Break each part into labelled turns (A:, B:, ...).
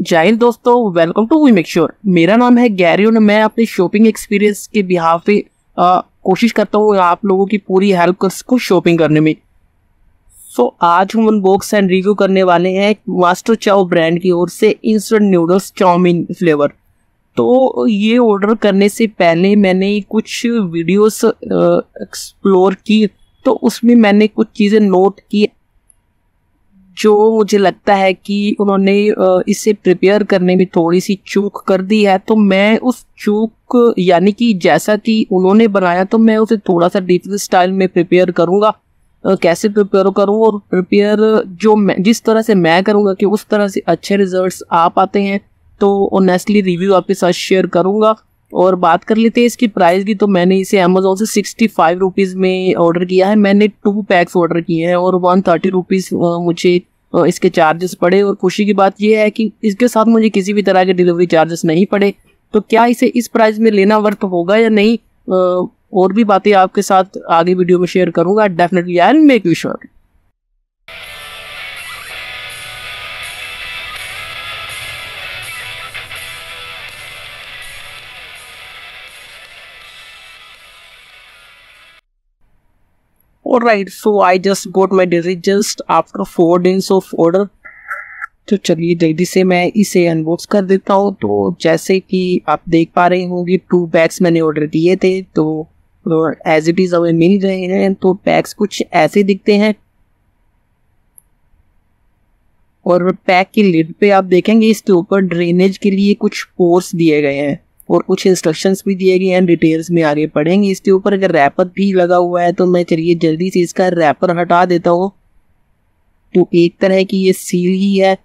A: जय हिंद दोस्तों welcome to we make sure मेरा नाम है गैरी और मैं अपने शॉपिंग एक्सपीरियंस के बिहाफ पे कोशिश करता हूँ आप लोगों की पूरी हेल्प कर सकूँ शॉपिंग करने में सो so, आज हम अनबॉक्स एंड रिव्यू करने वाले हैं मास्टर चाओ ब्रांड की ओर से इंस्टेंट नूडल्स चाउमीन फ्लेवर तो ये ऑर्डर करने से पहले मैंने कुछ वीडियोस एक्सप्लोर की तो उसमें मैंने कुछ चीज़ें नोट की जो मुझे लगता है कि उन्होंने इसे प्रिपेयर करने में थोड़ी सी चूक कर दी है तो मैं उस चूक यानी कि जैसा कि उन्होंने बनाया तो मैं उसे थोड़ा सा डिफरेंट स्टाइल में प्रिपेयर करूँगा कैसे प्रिपेयर करूँ और प्रिपेयर जो मैं जिस तरह से मैं करूँगा कि उस तरह से अच्छे रिजल्ट्स आ पाते हैं तो ऑनेस्टली रिव्यू आपके साथ शेयर करूँगा और बात कर लेते हैं इसकी प्राइस की तो मैंने इसे अमेजोन से सिक्सटी फाइव रुपीज़ में ऑर्डर किया है मैंने टू पैक्स ऑर्डर किए हैं और वन थर्टी रुपीज़ मुझे इसके चार्जेस पड़े और खुशी की बात यह है कि इसके साथ मुझे किसी भी तरह के डिलीवरी चार्जेस नहीं पड़े तो क्या इसे इस प्राइस में लेना वर्थ होगा या नहीं और भी बातें आपके साथ आगे वीडियो में शेयर करूंगा definitely I L make you sure right so I just got my delivery just after four days of order. तो चलिए जल्दी से मैं इसे अनबॉक्स कर देता हूँ तो जैसे कि आप देख पा रहे होंगे टू बैग्स मैंने ऑर्डर दिए थे तो एज इट इज़ अवे मिल रहे हैं तो बैग्स कुछ ऐसे दिखते हैं और पैक की लिड पे आप देखेंगे इसके ऊपर ड्रेनेज के लिए कुछ पोर्स दिए गए हैं और कुछ इंस्ट्रक्शंस भी दिए गए हैं डिटेल्स में आगे पढ़ेंगे इसके ऊपर अगर रैपर भी लगा हुआ है तो मैं चलिए जल्दी से इसका रैपर हटा देता हूँ तो एक तरह की ये सील ही है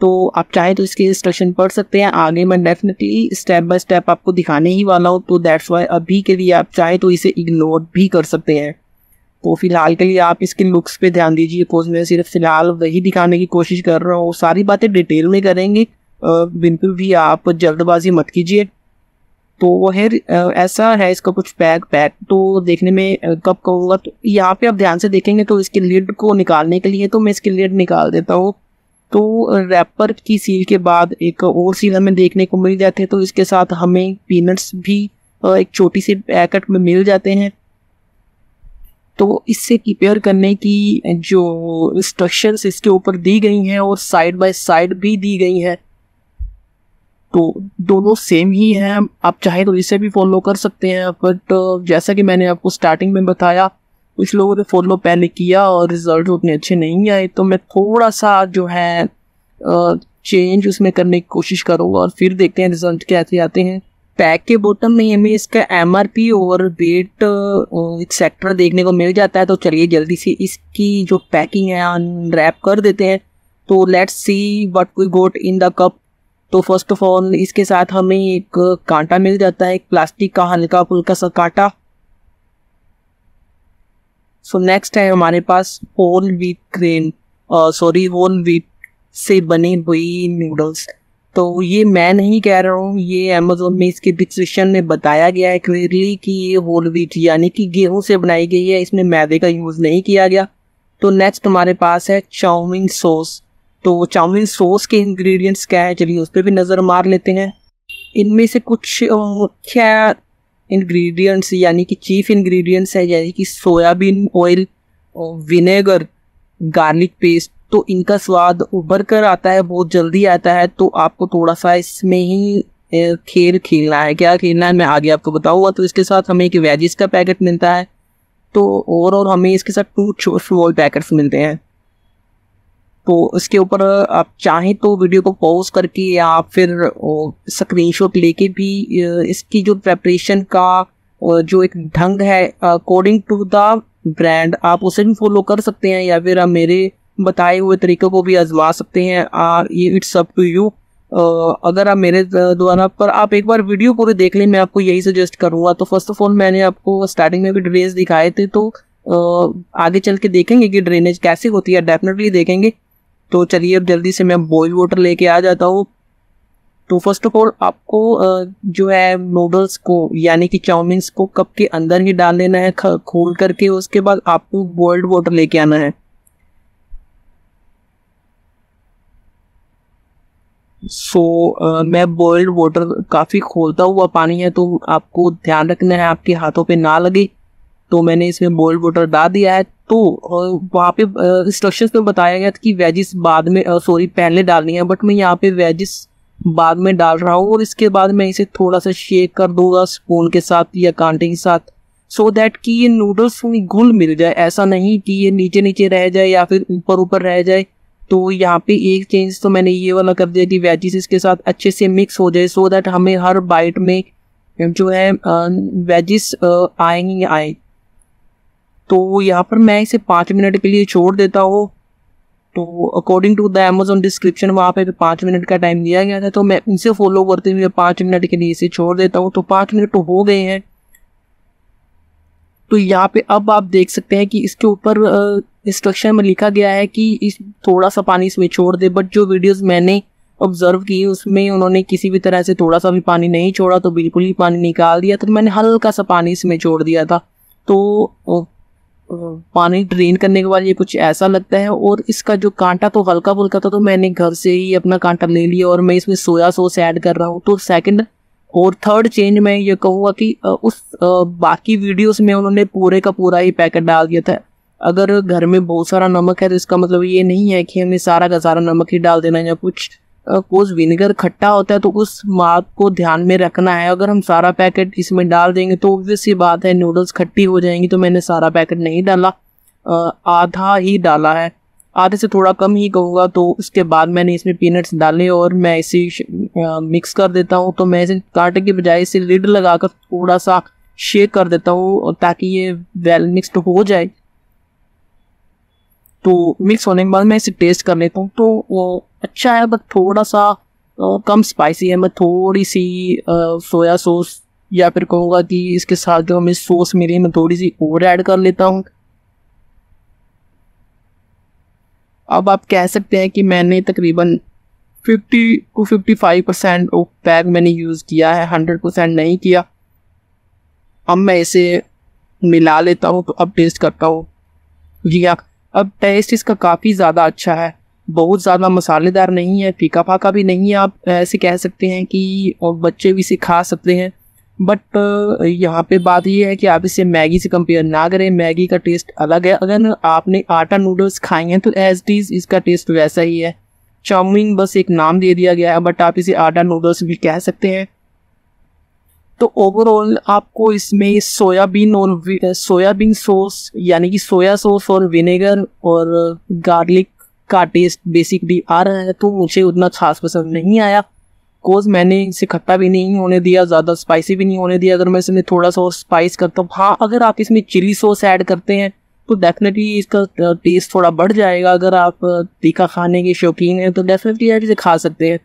A: तो आप चाहें तो इसके इंस्ट्रक्शन पढ़ सकते हैं आगे मैं डेफिनेटली स्टेप बाय स्टेप आपको दिखाने ही वाला हूँ तो दैट्स वाई अभी के लिए आप चाहें तो इसे इग्नोर भी कर सकते हैं तो फिलहाल के लिए आप इसके लुक्स पे ध्यान दीजिए पोज मैं सिर्फ फिलहाल वही दिखाने की कोशिश कर रहा हूँ सारी बातें डिटेल में करेंगे बिल्कुल भी आप जल्दबाजी मत कीजिए तो वो है ऐसा है इसका कुछ पैक पैक तो देखने में कब कहूँगा तो यहाँ पे आप ध्यान से देखेंगे तो इसके लिड को निकालने के लिए तो मैं इसकी लिड निकाल देता हूँ तो रैपर की सील के बाद एक और सील हमें देखने को मिल जाते हैं तो इसके साथ हमें पीनट्स भी एक छोटी सी पैकेट में मिल जाते हैं तो इससे प्रिपेयर करने की जो इंस्ट्रक्शंस इसके ऊपर दी गई हैं और साइड बाय साइड भी दी गई हैं तो दोनों सेम ही हैं आप चाहे तो इसे भी फॉलो कर सकते हैं बट uh, जैसा कि मैंने आपको स्टार्टिंग में बताया कुछ लोगों ने फॉलो पहले किया और रिजल्ट उतने अच्छे नहीं आए तो मैं थोड़ा सा जो है चेंज uh, उसमें करने की कोशिश करूँगा और फिर देखते हैं रिजल्ट कैसे आते हैं पैक के बॉटम में हमें इसका एम आर पी और वेट uh, एक्सेट्रा देखने को मिल जाता है तो चलिए जल्दी से इसकी जो पैकिंग है अनरैप कर देते हैं तो let's see what we got in the cup तो फर्स्ट ऑफ ऑल इसके साथ हमें एक कांटा मिल जाता है एक प्लास्टिक का हल्का फुल्का सा कांटा सो नेक्स्ट है हमारे पास whole wheat grain sorry whole wheat से बने हुई नूडल्स तो ये मैं नहीं कह रहा हूँ ये अमेजोन में इसके डिस्क्रिप्शन में बताया गया है क्लियरली कि ये होल व्हीट यानी कि गेहूं से बनाई गई है इसमें मैदे का यूज़ नहीं किया गया तो नेक्स्ट हमारे पास है चाउमिन सॉस तो चाउमिन सॉस के इंग्रेडिएंट्स क्या है चलिए उस पर भी नज़र मार लेते हैं इनमें से कुछ मुख्य इंग्रेडिएंट्स यानी कि चीफ इंग्रेडिएंट्स है यानी कि soybean oil vinegar garlic paste तो इनका स्वाद उभर कर आता है बहुत जल्दी आता है तो आपको थोड़ा सा इसमें ही खेल खेलना है क्या खेलना है मैं आगे आपको बताऊँगा तो इसके साथ हमें एक वेजिस का पैकेट मिलता है तो ओवरऑल हमें इसके साथ टू वॉल पैकेट्स मिलते हैं तो इसके ऊपर आप चाहें तो वीडियो को पॉज करके या आप फिर स्क्रीन शॉट लेके भी इसकी जो प्रेपरेशन का जो एक ढंग है अकॉर्डिंग टू द ब्रांड आप उसे भी फॉलो कर सकते हैं या फिर आप मेरे बताए हुए तरीक़ों को भी आजमा सकते हैं आ, ये इट्स अप टू यू अगर आप मेरे द्वारा पर आप एक बार वीडियो पूरे देख लें मैं आपको यही सजेस्ट करूँगा तो फर्स्ट ऑफ ऑल मैंने आपको स्टार्टिंग में भी ड्रेस दिखाए थे तो आगे चल के देखेंगे कि ड्रेनेज कैसे होती है डेफिनेटली देखेंगे तो चलिए अब जल्दी से मैं बॉयल वाटर लेके आ जाता हूँ तो फर्स्ट ऑफ ऑल आपको जो है नूडल्स को यानी कि चाउमीन्स को कप के अंदर ही डाल लेना है खोल करके उसके बाद आपको बॉइल्ड वाटर लेके आना है सो so, uh, मैं बॉइल्ड वाटर काफ़ी खोलता हुआ पानी है तो आपको ध्यान रखना है आपके हाथों पे ना लगे तो मैंने इसमें बोल्ड वोटर डाल दिया है तो वहाँ पे इंस्ट्रक्शन में बताया गया था कि वेजिस बाद में सॉरी पहले डालनी है बट मैं यहाँ पे वेजिस बाद में डाल रहा हूँ और इसके बाद मैं इसे थोड़ा सा शेक कर दूंगा स्पून के साथ या कांटे के साथ सो so दैट कि ये नूडल्स में घुल मिल जाए ऐसा नहीं कि ये नीचे नीचे रह जाए या फिर ऊपर ऊपर रह जाए तो यहाँ पे एक चेंज तो मैंने ये वाला कर दिया कि वेजिस इसके साथ अच्छे से मिक्स हो जाए सो दैट हमें हर बाइट में जो है वेजिस आएंगे आए तो यहाँ पर मैं इसे पाँच मिनट के लिए छोड़ देता हूँ तो according to the Amazon description वहाँ पे पाँच मिनट का टाइम दिया गया था तो मैं इनसे फॉलो करते हुए पाँच मिनट के लिए इसे छोड़ देता हूँ तो पाँच मिनट तो हो गए हैं तो यहाँ पे अब आप देख सकते हैं कि इसके ऊपर इंस्ट्रक्शन में लिखा गया है कि इस थोड़ा सा पानी इसमें छोड़ दे बट जो वीडियोस मैंने ऑब्जर्व की उसमें उन्होंने किसी भी तरह से थोड़ा सा भी पानी नहीं छोड़ा तो बिल्कुल ही पानी निकाल दिया तो मैंने हल्का सा पानी इसमें छोड़ दिया था तो पानी ड्रेन करने के बाद ये कुछ ऐसा लगता है और इसका जो कांटा तो हल्का फुल्का था तो मैंने घर से ही अपना कांटा ले लिया और मैं इसमें सोया सॉस ऐड कर रहा हूँ तो सेकंड और थर्ड चेंज मैं ये कहूँगा कि उस बाकी वीडियोस में उन्होंने पूरे का पूरा ही पैकेट डाल दिया था अगर घर में बहुत सारा नमक है तो इसका मतलब ये नहीं है कि हमने सारा का सारा नमक ही डाल देना या कुछ कुछ विनेगर खट्टा होता है तो उस बात को ध्यान में रखना है अगर हम सारा पैकेट इसमें डाल देंगे तो ऑब्वियस ये बात है नूडल्स खट्टी हो जाएंगी तो मैंने सारा पैकेट नहीं डाला आधा ही डाला है आधे से थोड़ा कम ही कहूँगा तो उसके बाद मैंने इसमें पीनट्स डाले और मैं इसे मिक्स कर देता हूँ तो मैं इसे कांटे के बजाय इसे लिड लगाकर थोड़ा सा शेक कर देता हूँ ताकि ये वेल मिक्सड हो जाए तो मिक्स होने के बाद मैं इसे टेस्ट कर लेता हूँ तो वो अच्छा है बट थोड़ा सा कम स्पाइसी है मैं थोड़ी सी सोया सॉस या फिर कहूँगा कि इसके साथ जो हमें सॉस मिली मैं थोड़ी सी और ऐड कर लेता हूँ अब आप कह सकते हैं कि मैंने तकरीबन 50 टू 55 परसेंट ऑफ पैक मैंने यूज़ किया है 100 परसेंट नहीं किया अब मैं इसे मिला लेता हूँ तो अब टेस्ट करता हूँ जी आप हाँ। अब टेस्ट इसका काफ़ी ज़्यादा अच्छा है बहुत ज़्यादा मसालेदार नहीं है फीका फाका भी नहीं है आप ऐसे कह सकते हैं कि और बच्चे भी इसे खा सकते हैं बट यहाँ पे बात यह है कि आप इसे मैगी से कंपेयर ना करें मैगी का टेस्ट अलग है अगर आपने आटा नूडल्स खाए हैं तो एज डीज इसका टेस्ट वैसा ही है चाउमीन बस एक नाम दे दिया गया है बट आप इसे आटा नूडल्स भी कह सकते हैं तो ओवरऑल आपको इसमें सोयाबीन और सोयाबीन सॉस यानी कि सोया सॉस और विनेगर और गार्लिक का टेस्ट बेसिकली आ रहा है तो मुझे उतना खास पसंद नहीं आया कोज मैंने इसे खट्टा भी नहीं होने दिया ज़्यादा स्पाइसी भी नहीं होने दिया अगर मैं इसमें थोड़ा सा और स्पाइस करता हूँ हाँ अगर आप इसमें चिली सॉस ऐड करते हैं तो डेफिनेटली इसका टेस्ट थोड़ा बढ़ जाएगा अगर आप तीखा खाने के शौकीन हैं तो डेफिनेटली आप इसे खा सकते हैं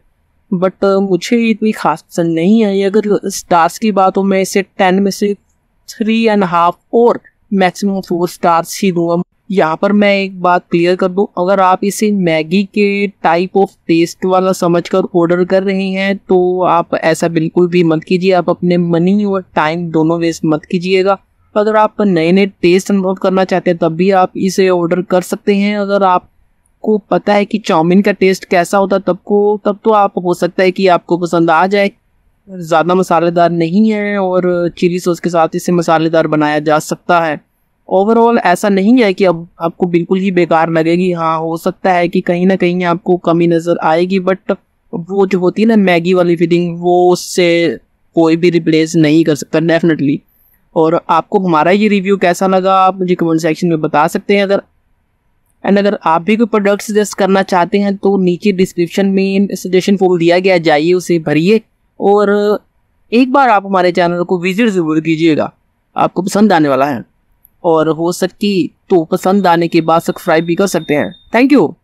A: बट uh, मुझे इतनी खास पसंद नहीं आई अगर स्टार्स की बात हो मैं इसे टेन में से थ्री एंड हाफ और मैक्सिमम फोर स्टार्स ही दूंगा यहाँ पर मैं एक बात क्लियर कर दू अगर आप इसे मैगी के टाइप ऑफ टेस्ट वाला समझकर ऑर्डर कर रहे हैं तो आप ऐसा बिल्कुल भी मत कीजिए आप अपने मनी और टाइम दोनों वेस्ट मत कीजिएगा अगर आप नए नए टेस्ट अनुभव करना चाहते हैं तब भी आप इसे ऑर्डर कर सकते हैं अगर आप आपको पता है कि चाउमीन का टेस्ट कैसा होता तब को तब तो आप हो सकता है कि आपको पसंद आ जाए ज़्यादा मसालेदार नहीं है और चिली सॉस के साथ इसे मसालेदार बनाया जा सकता है ओवरऑल ऐसा नहीं है कि अब आपको बिल्कुल ही बेकार लगेगी हाँ हो सकता है कि कहीं ना कहीं आपको कमी नज़र आएगी बट वो जो होती है ना मैगी वाली फीलिंग वो उससे कोई भी रिप्लेस नहीं कर सकता डेफिनेटली और आपको हमारा ये रिव्यू कैसा लगा आप मुझे कमेंट सेक्शन में बता सकते हैं अगर एंड अगर आप भी कोई प्रोडक्ट सजेस्ट करना चाहते हैं तो नीचे डिस्क्रिप्शन में सजेशन फॉर्म दिया गया जाइए उसे भरिए और एक बार आप हमारे चैनल को विजिट ज़रूर कीजिएगा आपको पसंद आने वाला है और हो सकती तो पसंद आने के बाद सब्सक्राइब भी कर सकते हैं थैंक यू